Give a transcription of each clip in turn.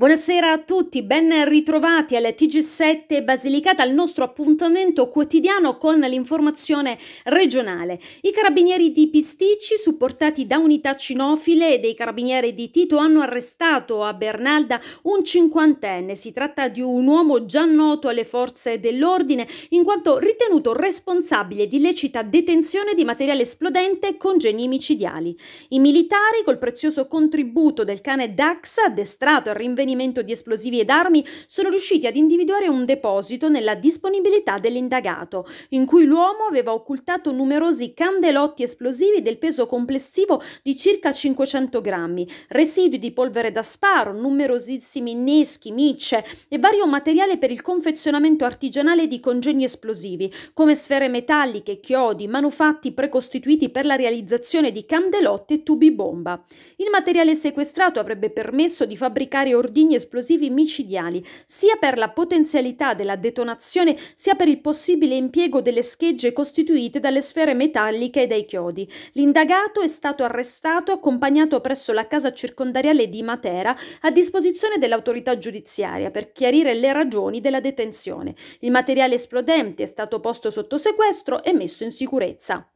Buonasera a tutti, ben ritrovati al TG7 Basilicata, al nostro appuntamento quotidiano con l'informazione regionale. I carabinieri di Pisticci, supportati da unità cinofile e dei carabinieri di Tito, hanno arrestato a Bernalda un cinquantenne. Si tratta di un uomo già noto alle forze dell'ordine, in quanto ritenuto responsabile di illecita detenzione di materiale esplodente con geni micidiali. I militari, col prezioso contributo del cane Dax, addestrato e rinvenuto contenimento di esplosivi ed armi sono riusciti ad individuare un deposito nella disponibilità dell'indagato, in cui l'uomo aveva occultato numerosi candelotti esplosivi del peso complessivo di circa 500 grammi, residui di polvere da sparo, numerosissimi inneschi, micce e vario materiale per il confezionamento artigianale di congegni esplosivi, come sfere metalliche, chiodi, manufatti precostituiti per la realizzazione di candelotti e tubi bomba. Il materiale sequestrato avrebbe permesso di fabbricare ordini ordigni esplosivi micidiali, sia per la potenzialità della detonazione sia per il possibile impiego delle schegge costituite dalle sfere metalliche e dai chiodi. L'indagato è stato arrestato accompagnato presso la casa circondariale di Matera a disposizione dell'autorità giudiziaria per chiarire le ragioni della detenzione. Il materiale esplodente è stato posto sotto sequestro e messo in sicurezza.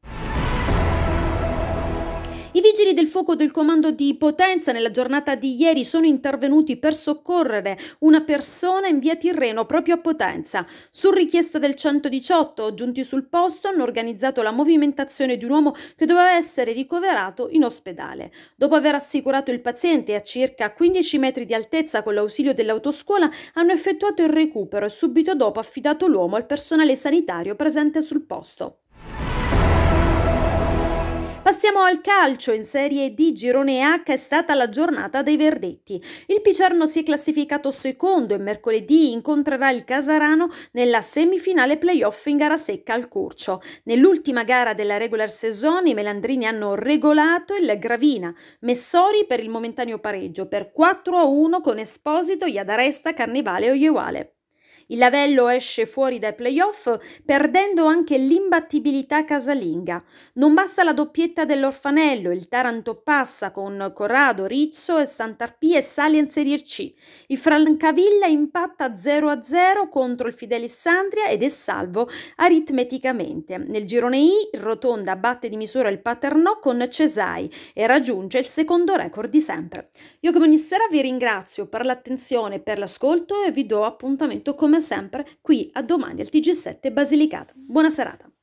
I vigili del fuoco del comando di Potenza nella giornata di ieri sono intervenuti per soccorrere una persona in via Tirreno proprio a Potenza. Su richiesta del 118, giunti sul posto, hanno organizzato la movimentazione di un uomo che doveva essere ricoverato in ospedale. Dopo aver assicurato il paziente a circa 15 metri di altezza con l'ausilio dell'autoscuola, hanno effettuato il recupero e subito dopo affidato l'uomo al personale sanitario presente sul posto. Andiamo al calcio. In Serie D Girone H è stata la giornata dei verdetti. Il Picerno si è classificato secondo e mercoledì incontrerà il Casarano nella semifinale playoff in gara secca al Curcio. Nell'ultima gara della regular season i Melandrini hanno regolato il Gravina, Messori per il momentaneo pareggio per 4-1 con Esposito, Iadaresta, Carnevale e Oiuale. Il Lavello esce fuori dai playoff perdendo anche l'imbattibilità casalinga. Non basta la doppietta dell'orfanello, il Taranto passa con Corrado, Rizzo e Sant'Arpì e sale in Serie C. Il Francavilla impatta 0-0 contro il Fidelissandria ed è salvo aritmeticamente. Nel girone I il Rotonda batte di misura il Paternò con Cesai e raggiunge il secondo record di sempre. Io come ogni sera vi ringrazio per l'attenzione e per l'ascolto e vi do appuntamento come sempre qui a domani al TG7 Basilicata. Buona serata.